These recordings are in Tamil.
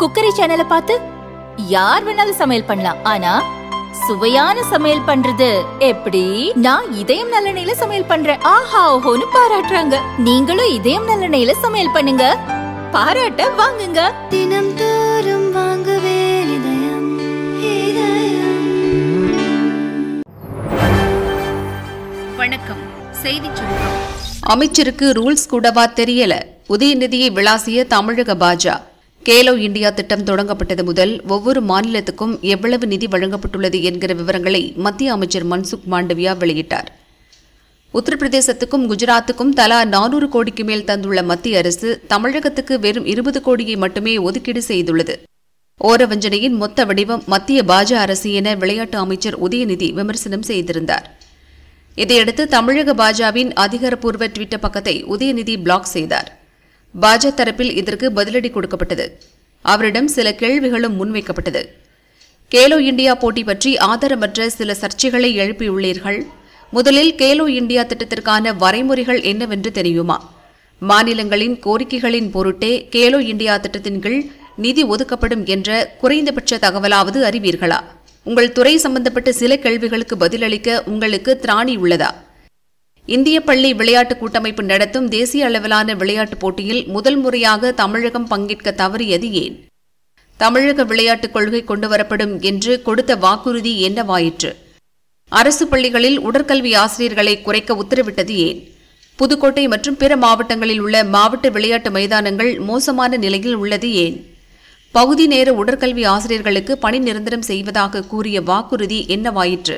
குக்கரி சேனலை பார்த்து யார் வேணாலும் சமையல் பண்ணலாம் ஆனா சுவையான சமையல் பண்றது எப்படி நான் இதயம் நல்லெண்ணெயில சமையல் பண்றேன் ஆஹா ஓஹோன்னு பாராட்டுறாங்க நீங்களும் இதயம் நல்லெண்ணெயில சமையல் பண்ணுங்க பாராட்ட வாங்குங்க தினம் தோறும் வாங்குவே வணக்கம் செய்தி அமைச்சருக்கு ரூல்ஸ் கூடவா தெரியல உதயநிதியை விளாசிய தமிழக பாஜக கேலோ இந்தியா திட்டம் தொடங்கப்பட்டது முதல் ஒவ்வொரு மாநிலத்துக்கும் எவ்வளவு நிதி வழங்கப்பட்டுள்ளது என்கிற விவரங்களை மத்திய அமைச்சர் மன்சுக் மாண்டவியா வெளியிட்டார் உத்தரப்பிரதேசத்துக்கும் குஜராத்துக்கும் தலா நானூறு கோடிக்கு மேல் தந்துள்ள மத்திய அரசு தமிழகத்துக்கு வெறும் இருபது கோடியை மட்டுமே ஒதுக்கீடு செய்துள்ளது ஓரவஞ்சனையின் மொத்த வடிவம் மத்திய பாஜ அரசு என விளையாட்டு அமைச்சர் உதயநிதி விமர்சனம் செய்திருந்தார் இதையடுத்து தமிழக பாஜவின் அதிகாரப்பூர்வ டுவிட்டர் பக்கத்தை உதயநிதி பிளாக் செய்தார் பாஜ தரப்பில் இதற்கு பதிலடி கொடுக்கப்பட்டது அவரிடம் சில கேள்விகளும் முன்வைக்கப்பட்டது கேலோ இந்தியா போட்டி பற்றி ஆதாரமற்ற சில சர்ச்சைகளை எழுப்பியுள்ளீர்கள் முதலில் கேலோ இந்தியா திட்டத்திற்கான வரைமுறைகள் என்னவென்று தெரியுமா மாநிலங்களின் கோரிக்கைகளின் பொருட்டே கேலோ இந்தியா திட்டத்தின் கீழ் நிதி ஒதுக்கப்படும் என்ற குறைந்தபட்ச தகவலாவது அறிவீர்களா உங்கள் துறை சம்பந்தப்பட்ட சில கேள்விகளுக்கு பதிலளிக்க உங்களுக்கு திராணி உள்ளதா இந்திய பள்ளி விளையாட்டு கூட்டமைப்பு நடத்தும் தேசிய அளவிலான விளையாட்டுப் போட்டியில் முதல் முறையாக தமிழகம் பங்கேற்க தவறியது ஏன் தமிழக விளையாட்டுக் கொள்கை கொண்டுவரப்படும் என்று கொடுத்த வாக்குறுதி என்னவாயிற்று அரசு பள்ளிகளில் உடற்கல்வி ஆசிரியர்களை குறைக்க உத்தரவிட்டது ஏன் புதுக்கோட்டை மற்றும் பிற மாவட்டங்களில் உள்ள மாவட்ட விளையாட்டு மைதானங்கள் மோசமான நிலையில் உள்ளது ஏன் பகுதி நேர உடற்கல்வி ஆசிரியர்களுக்கு பணி நிரந்தரம் செய்வதாக கூறிய வாக்குறுதி என்னவாயிற்று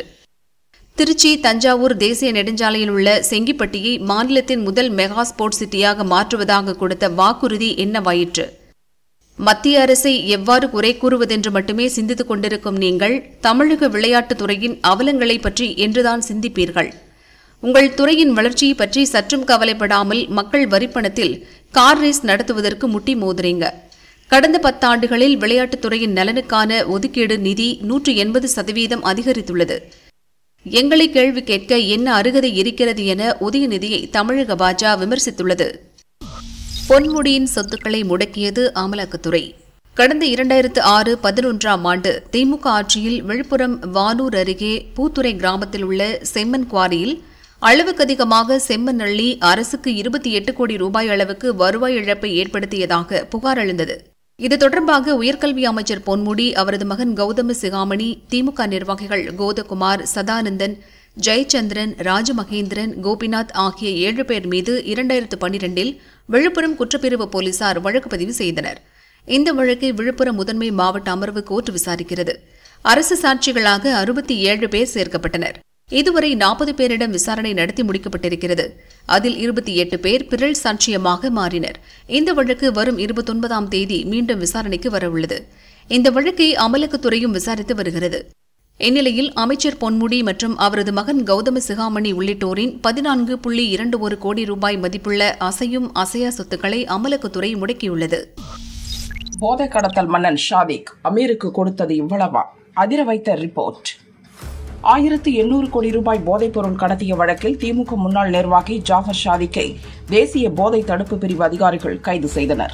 திருச்சி தஞ்சாவூர் தேசிய நெடுஞ்சாலையில் உள்ள செங்கிப்பட்டியை மாநிலத்தின் முதல் மெகா ஸ்போர்ட்ஸ் சிட்டியாக மாற்றுவதாக கொடுத்த வாக்குறுதி என்னவாயிற்று மத்திய அரசை எவ்வாறு குறை கூறுவதென்று மட்டுமே சிந்தித்துக் கொண்டிருக்கும் நீங்கள் தமிழக விளையாட்டுத் துறையின் அவலங்களை பற்றி என்றுதான் சிந்திப்பீர்கள் உங்கள் துறையின் வளர்ச்சியை பற்றி சற்றும் கவலைப்படாமல் மக்கள் வரிப்பணத்தில் கார் ரேஸ் நடத்துவதற்கு முட்டி மோதுறீங்க கடந்த பத்தாண்டுகளில் விளையாட்டுத் துறையின் நலனுக்கான ஒதுக்கீடு நிதி நூற்று எண்பது சதவீதம் அதிகரித்துள்ளது எங்களை கேள்வி கேட்க என்ன அருகதை இருக்கிறது என உதயநிதியை தமிழக பாஜக விமர்சித்துள்ளது பொன்முடியின் சொத்துக்களை முடக்கியது அமலாக்கத்துறை கடந்த இரண்டாயிரத்து ஆறு பதினொன்றாம் ஆண்டு திமுக ஆட்சியில் விழுப்புரம் வானூர் அருகே பூத்துறை கிராமத்தில் உள்ள செம்மன் குவாரியில் அளவுக்கதிகமாக செம்மன் அள்ளி அரசுக்கு இருபத்தி எட்டு கோடி ரூபாய் அளவுக்கு வருவாய் இழப்பை ஏற்படுத்தியதாக புகார் எழுந்தது இது தொடர்பாக உயர்கல்வி அமைச்சர் பொன்முடி அவரது மகன் கௌதம சிகாமணி திமுக நிர்வாகிகள் கோதகுமார் சதானந்தன் ஜெயச்சந்திரன் ராஜமகேந்திரன் கோபிநாத் ஆகிய ஏழு பேர் மீது இரண்டாயிரத்து பன்னிரண்டில் விழுப்புரம் குற்றப்பிரிவு போலீசார் வழக்கு பதிவு செய்தனர் இந்த வழக்கை விழுப்புரம் முதன்மை மாவட்ட அமர்வு கோர்ட் விசாரிக்கிறது அரசு சாட்சிகளாக அறுபத்தி ஏழு பேர் சேர்க்கப்பட்டனர் இதுவரை நாற்பது பேரிடம் விசாரணை நடத்தி முடிக்கப்பட்டிருக்கிறது அதில் இருபத்தி எட்டு பேர் பிறல் சாட்சியமாக மாறினர் இந்த வழக்கு வரும் இருபத்தொன்பதாம் தேதி மீண்டும் விசாரணைக்கு வரவுள்ளது இந்த வழக்கை அமலாக்கத்துறையும் விசாரித்து வருகிறது இந்நிலையில் அமைச்சர் பொன்முடி மற்றும் அவரது மகன் கௌதம சிகாமணி உள்ளிட்டோரின் பதினான்கு புள்ளி இரண்டு ஒரு கோடி ரூபாய் மதிப்புள்ள அசையும் அசையா சொத்துக்களை அமலாக்கத்துறை முடக்கியுள்ளது போதை கடத்தல் மன்னன் ஷாவிக் அமீருக்கு கொடுத்தது இவ்வளவா அதிர வைத்த ரிப்போர்ட் ஆயிரத்து எண்ணூறு கோடி ரூபாய் போதைப்பொருள் கடத்திய வழக்கில் திமுக முன்னாள் நிர்வாகி ஜாஃபர் ஷாதிக்கை தேசிய போதை தடுப்பு பிரிவு அதிகாரிகள் கைது செய்தனர்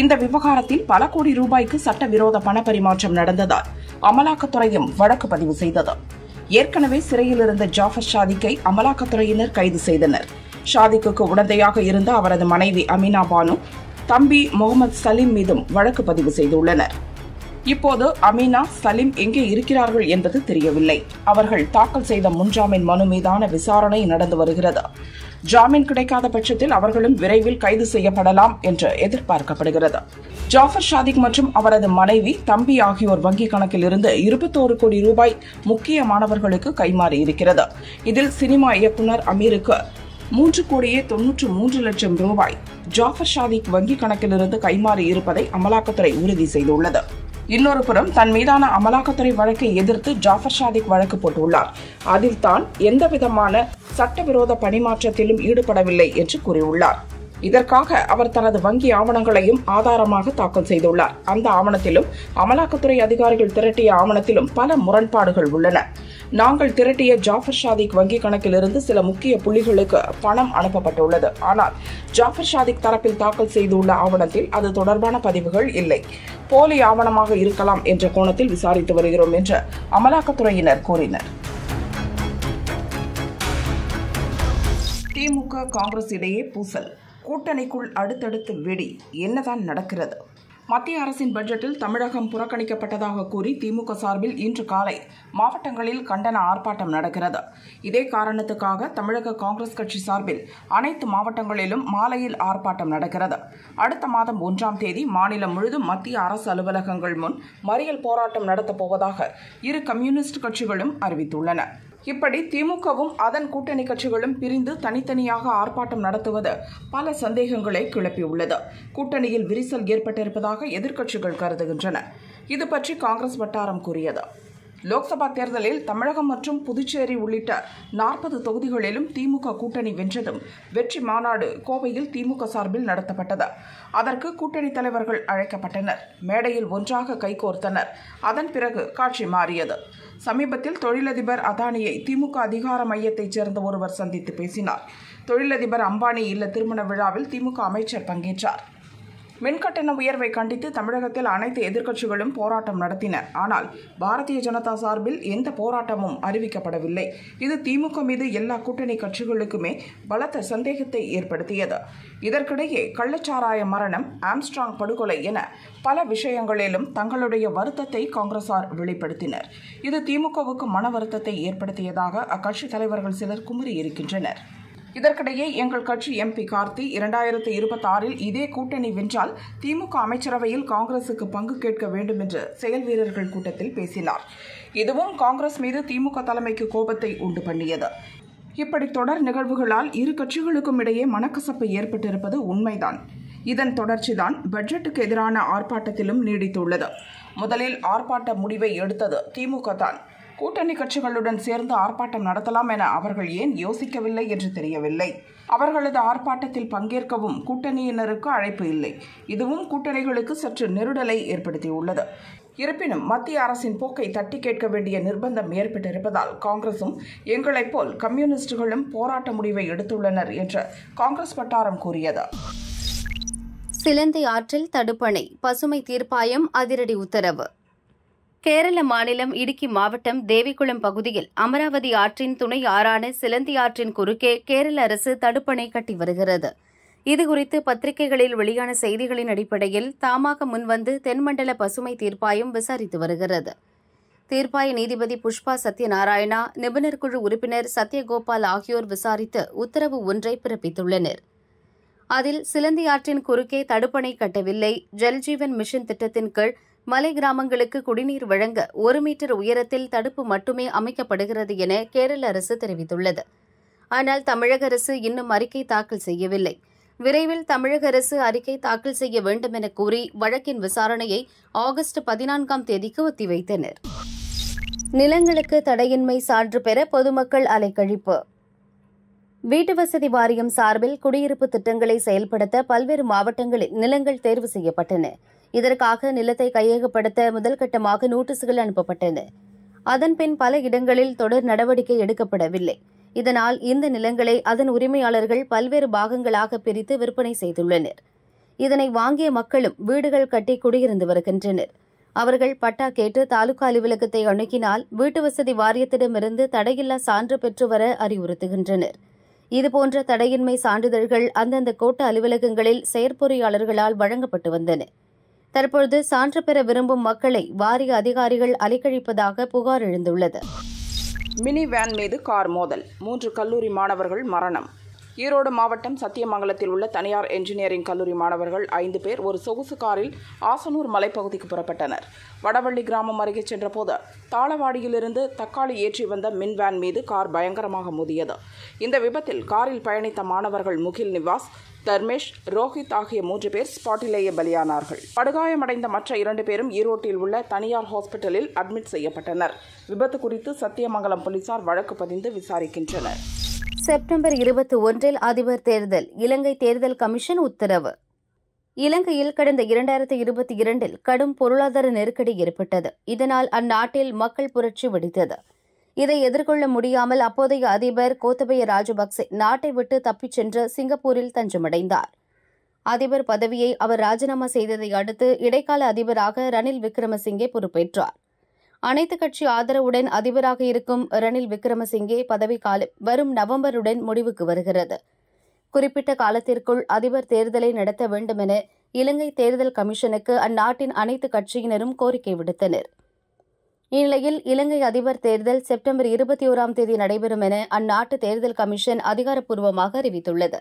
இந்த விவகாரத்தில் பல கோடி ரூபாய்க்கு சட்டவிரோத பணப்பரிமாற்றம் நடந்ததால் அமலாக்கத்துறையும் வழக்கு பதிவு செய்தது ஏற்கனவே சிறையில் இருந்த ஜாஃபர் ஷாதிக்கை அமலாக்கத்துறையினர் கைது செய்தனர் ஷாதிக்கு உடந்தையாக இருந்த அவரது மனைவி அமினா பானு தம்பி முகமது சலீம் மீதும் வழக்கு பதிவு செய்துள்ளனர் இப்போது அமீனா சலீம் எங்கே இருக்கிறார்கள் என்பது தெரியவில்லை அவர்கள் தாக்கல் செய்த முன்ஜாமீன் மனு மீதான விசாரணை நடந்து வருகிறது ஜாமீன் கிடைக்காத பட்சத்தில் அவர்களும் விரைவில் கைது செய்யப்படலாம் என்று எதிர்பார்க்கப்படுகிறது ஜாஃபர் ஷாதிக் மற்றும் அவரது மனைவி தம்பி ஆகியோர் வங்கிக் கணக்கில் இருந்து இருபத்தோரு கோடி ரூபாய் முக்கிய மாணவர்களுக்கு கைமாறி இருக்கிறது இதில் சினிமா இயக்குநர் அமீருக்கு மூன்று கோடியே தொன்னூற்று மூன்று லட்சம் ரூபாய் ஜாஃபர் ஷாதிக் வங்கிக் கணக்கிலிருந்து கைமாறி இருப்பதை அமலாக்கத்துறை உறுதி செய்துள்ளது இன்னொரு புறம் தன் மீதான அமலாக்கத்துறை வழக்கை எதிர்த்து ஜாஃபர் ஷாதிக் வழக்கு போட்டுள்ளார் அதில் தான் எந்த விதமான சட்டவிரோத பணிமாற்றத்திலும் ஈடுபடவில்லை என்று கூறியுள்ளார் இதற்காக அவர் தனது வங்கி ஆவணங்களையும் ஆதாரமாக தாக்கல் செய்துள்ளார் அந்த ஆவணத்திலும் அமலாக்கத்துறை அதிகாரிகள் திரட்டிய ஆவணத்திலும் பல முரண்பாடுகள் உள்ளன நாங்கள் திரட்டிய ஜாஃபர் ஷாதிக் வங்கி கணக்கிலிருந்து சில முக்கிய புள்ளிகளுக்கு பணம் அனுப்பப்பட்டுள்ளது ஆனால் ஜாஃபர் ஷாதிக் தரப்பில் தாக்கல் செய்துள்ள ஆவணத்தில் அது தொடர்பான பதிவுகள் இல்லை போலி ஆவணமாக இருக்கலாம் என்ற கோணத்தில் விசாரித்து வருகிறோம் என்று அமலாக்கத்துறையினர் கூறினர் திமுக காங்கிரஸ் இடையே பூசல் கூட்டணிக்குள் அடுத்தடுத்து வெடி என்னதான் நடக்கிறது மத்திய அரசின் பட்ஜெட்டில் தமிழகம் புறக்கணிக்கப்பட்டதாக கூறி திமுக சார்பில் இன்று காலை மாவட்டங்களில் கண்டன ஆர்ப்பாட்டம் நடக்கிறது இதே காரணத்துக்காக தமிழக காங்கிரஸ் கட்சி சார்பில் அனைத்து மாவட்டங்களிலும் மாலையில் ஆர்ப்பாட்டம் நடக்கிறது அடுத்த மாதம் ஒன்றாம் தேதி மாநிலம் முழுதும் மத்திய அரசு அலுவலகங்கள் முன் மறியல் போராட்டம் நடத்தப்போவதாக இரு கம்யூனிஸ்ட் கட்சிகளும் அறிவித்துள்ளன இப்படி திமுகவும் அதன் கூட்டணி கட்சிகளும் பிரிந்து தனித்தனியாக ஆர்ப்பாட்டம் நடத்துவது பல சந்தேகங்களை கிளப்பியுள்ளது கூட்டணியில் விரிசல் ஏற்பட்டிருப்பதாக எதிர்க்கட்சிகள் கருதுகின்றன இது பற்றி காங்கிரஸ் வட்டாரம் கூறியது லோக்சபா தேர்தலில் தமிழகம் மற்றும் புதுச்சேரி உள்ளிட்ட நாற்பது தொகுதிகளிலும் திமுக கூட்டணி வென்றதும் வெற்றி மாநாடு கோவையில் திமுக சார்பில் நடத்தப்பட்டது அதற்கு கூட்டணி தலைவர்கள் அழைக்கப்பட்டனர் மேடையில் ஒன்றாக கைகோர்த்தனர் அதன் பிறகு காட்சி மாறியது சமீபத்தில் தொழிலதிபர் அதானியை திமுக அதிகார மையத்தைச் சேர்ந்த ஒருவர் சந்தித்து பேசினார் தொழிலதிபர் அம்பானி இல்ல திருமண விழாவில் திமுக அமைச்சர் பங்கேற்றார் மின்கட்டண உயர்வை கண்டித்து தமிழகத்தில் அனைத்து எதிர்க்கட்சிகளும் போராட்டம் நடத்தின ஆனால் பாரதிய ஜனதா சார்பில் எந்த போராட்டமும் அறிவிக்கப்படவில்லை இது திமுக மீது எல்லா கூட்டணி கட்சிகளுக்குமே பலத்த சந்தேகத்தை ஏற்படுத்தியது இதற்கிடையே கள்ளச்சாராய மரணம் ஆம்ஸ்ட்ராங் படுகொலை என பல விஷயங்களிலும் தங்களுடைய வருத்தத்தை காங்கிரசார் வெளிப்படுத்தினர் இது திமுகவுக்கு மன வருத்தத்தை ஏற்படுத்தியதாக அக்கட்சி தலைவர்கள் சிலர் குமரி இருக்கின்றனர் இதற்கிடையே எங்கள் கட்சி எம்பி கார்த்தி இரண்டாயிரத்தி இருபத்தாறில் இதே கூட்டணி வென்றால் திமுக அமைச்சரவையில் காங்கிரசுக்கு பங்கு கேட்க வேண்டும் என்று செயல் வீரர்கள் கூட்டத்தில் பேசினார் இதுவும் காங்கிரஸ் மீது திமுக தலைமைக்கு கோபத்தை உண்டு பண்ணியது இப்படி தொடர் நிகழ்வுகளால் இரு கட்சிகளுக்கும் இடையே மனக்கசப்பு ஏற்பட்டிருப்பது உண்மைதான் இதன் தொடர்ச்சிதான் பட்ஜெட்டுக்கு எதிரான ஆர்ப்பாட்டத்திலும் நீடித்துள்ளது முதலில் ஆர்ப்பாட்ட முடிவை எடுத்தது திமுக தான் கூட்டணி கட்சிகளுடன் சேர்ந்து ஆர்ப்பாட்டம் நடத்தலாம் என அவர்கள் ஏன் யோசிக்கவில்லை என்று தெரியவில்லை அவர்களது ஆர்ப்பாட்டத்தில் பங்கேற்கவும் கூட்டணியினருக்கு அழைப்பு இல்லை இதுவும் கூட்டணிகளுக்கு சற்று நெருடலை ஏற்படுத்தியுள்ளது இருப்பினும் மத்திய அரசின் போக்கை தட்டி கேட்க வேண்டிய நிர்பந்தம் ஏற்பட்டிருப்பதால் காங்கிரசும் எங்களைப் போல் கம்யூனிஸ்டுகளும் போராட்ட முடிவை எடுத்துள்ளனர் என்று காங்கிரஸ் வட்டாரம் கூறியது சிலந்தை ஆற்றில் தடுப்பணை பசுமை தீர்ப்பாயம் அதிரடி உத்தரவு கேரள மாநிலம் இடுக்கி மாவட்டம் தேவிக்குளம் பகுதியில் அமராவதி ஆற்றின் துணை ஆறான சிலந்தி ஆற்றின் குறுக்கே கேரள அரசு தடுப்பணை கட்டி வருகிறது இதுகுறித்து பத்திரிகைகளில் வெளியான செய்திகளின் அடிப்படையில் தாமாக முன்வந்து தென்மண்டல பசுமை தீர்ப்பாயம் விசாரித்து வருகிறது தீர்ப்பாய நீதிபதி புஷ்பா சத்யநாராயணா நிபுணர் குழு உறுப்பினர் சத்யகோபால் ஆகியோர் விசாரித்து உத்தரவு ஒன்றை பிறப்பித்துள்ளனர் அதில் சிலந்தி ஆற்றின் குறுக்கே தடுப்பணை கட்டவில்லை ஜல்ஜீவன் மிஷன் திட்டத்தின் கீழ் மலை கிராமங்களுக்கு குடிநீர் வழங்க ஒரு மீட்டர் உயரத்தில் தடுப்பு மட்டுமே அமைக்கப்படுகிறது என கேரள அரசு தெரிவித்துள்ளது ஆனால் தமிழக அரசு இன்னும் அறிக்கை தாக்கல் செய்யவில்லை விரைவில் தமிழக அரசு அறிக்கை தாக்கல் செய்ய வேண்டும் என கூறி வழக்கின் விசாரணையை ஆகஸ்ட் பதினான்காம் தேதிக்கு ஒத்திவைத்தனர் நிலங்களுக்கு தடையின்மை சான்று பெற பொதுமக்கள் அலைக்கழிப்பு வீட்டு வசதி வாரியம் சார்பில் குடியிருப்பு திட்டங்களை செயல்படுத்த பல்வேறு மாவட்டங்களில் நிலங்கள் தேர்வு செய்யப்பட்டன இதற்காக நிலத்தை கையகப்படுத்த முதல்கட்டமாக நோட்டீஸுகள் அனுப்பப்பட்டன அதன்பின் பல இடங்களில் தொடர் நடவடிக்கை எடுக்கப்படவில்லை இதனால் இந்த நிலங்களை அதன் உரிமையாளர்கள் பல்வேறு பாகங்களாக பிரித்து விற்பனை செய்துள்ளனர் இதனை வாங்கிய மக்களும் வீடுகள் கட்டி குடியிருந்து வருகின்றனர் அவர்கள் பட்டா கேட்டு தாலுகா அலுவலகத்தை அணுகினால் வீட்டு வசதி வாரியத்திடமிருந்து தடையில்லா சான்று பெற்று வர அறிவுறுத்துகின்றனர் இதுபோன்ற தடையின்மை சான்றிதழ்கள் அந்தந்த கோட்ட அலுவலகங்களில் செயற்பொறியாளர்களால் வழங்கப்பட்டு வந்தன தற்பொழுது சான்று பெற விரும்பும் மக்களை வாரிய அதிகாரிகள் அலைக்கழிப்பதாக புகார் எழுந்துள்ளது மினி வேன் மீது கார் மோதல் மூன்று கல்லூரி மாணவர்கள் மரணம் ஈரோடு மாவட்டம் சத்தியமங்கலத்தில் உள்ள தனியார் என்ஜினியரிங் கல்லூரி மாணவர்கள் ஐந்து பேர் ஒரு சொகுசு காரில் ஆசனூர் மலைப்பகுதிக்கு புறப்பட்டனர் வடவள்ளி கிராமம் அருகே சென்றபோது தாளவாடியிலிருந்து தக்காளி ஏற்றி வந்த மின்வேன் மீது கார் பயங்கரமாக மோதியது இந்த விபத்தில் காரில் பயணித்த மாணவர்கள் முகில் நிவாஸ் தர்மேஷ் ரோஹித் ஆகிய மூன்று பேர் ஸ்பாட்டிலேயே பலியானார்கள் படுகாயமடைந்த மற்ற இரண்டு பேரும் ஈரோட்டில் உள்ள தனியார் ஹாஸ்பிட்டலில் அட்மிட் செய்யப்பட்டனர் விபத்து குறித்து சத்தியமங்கலம் போலீசார் வழக்கு பதிந்து விசாரிக்கின்றனர் செப்டம்பர் இருபத்தி ஒன்றில் அதிபர் தேர்தல் இலங்கை தேர்தல் கமிஷன் உத்தரவு இலங்கையில் கடந்த இரண்டாயிரத்தி இருபத்தி இரண்டில் கடும் பொருளாதார நெருக்கடி ஏற்பட்டது இதனால் அந்நாட்டில் மக்கள் புரட்சி வெடித்தது இதை எதிர்கொள்ள முடியாமல் அப்போதைய அதிபர் கோத்தபய ராஜபக்சே நாட்டை விட்டு தப்பிச் சென்று சிங்கப்பூரில் தஞ்சமடைந்தார் அதிபர் பதவியை அவர் ராஜினாமா செய்ததை அடுத்து இடைக்கால அதிபராக ரணில் விக்ரமசிங்கே பொறுப்பேற்றார் அனைத்து கட்சி ஆதரவுடன் அதிபராக இருக்கும் ரணில் விக்ரமசிங்கே பதவிக்காலம் வரும் நவம்பருடன் முடிவுக்கு வருகிறது குறிப்பிட்ட காலத்திற்குள் அதிபர் தேர்தலை நடத்த வேண்டும் என இலங்கை தேர்தல் கமிஷனுக்கு அந்நாட்டின் அனைத்து கட்சியினரும் கோரிக்கை விடுத்தனர் இந்நிலையில் இலங்கை அதிபர் தேர்தல் செப்டம்பர் இருபத்தி ஓராம் தேதி நடைபெறும் என அந்நாட்டு தேர்தல் கமிஷன் அதிகாரப்பூர்வமாக அறிவித்துள்ளது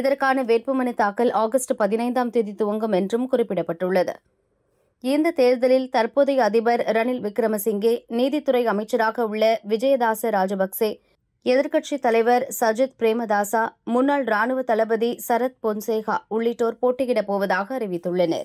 இதற்கான வேட்புமனு தாக்கல் ஆகஸ்ட் பதினைந்தாம் தேதி துவங்கும் என்றும் குறிப்பிடப்பட்டுள்ளது இந்த தேர்தலில் தற்போதைய அதிபர் ரணில் விக்ரமசிங்கே நீதித்துறை அமைச்சராக உள்ள விஜயதாச ராஜபக்சே எதிர்க்கட்சித் தலைவர் சஜித் பிரேமதாசா முன்னாள் ராணுவ தளபதி சரத் பொன்சேகா உள்ளிட்டோர் போட்டியிடப் போவதாக அறிவித்துள்ளனா்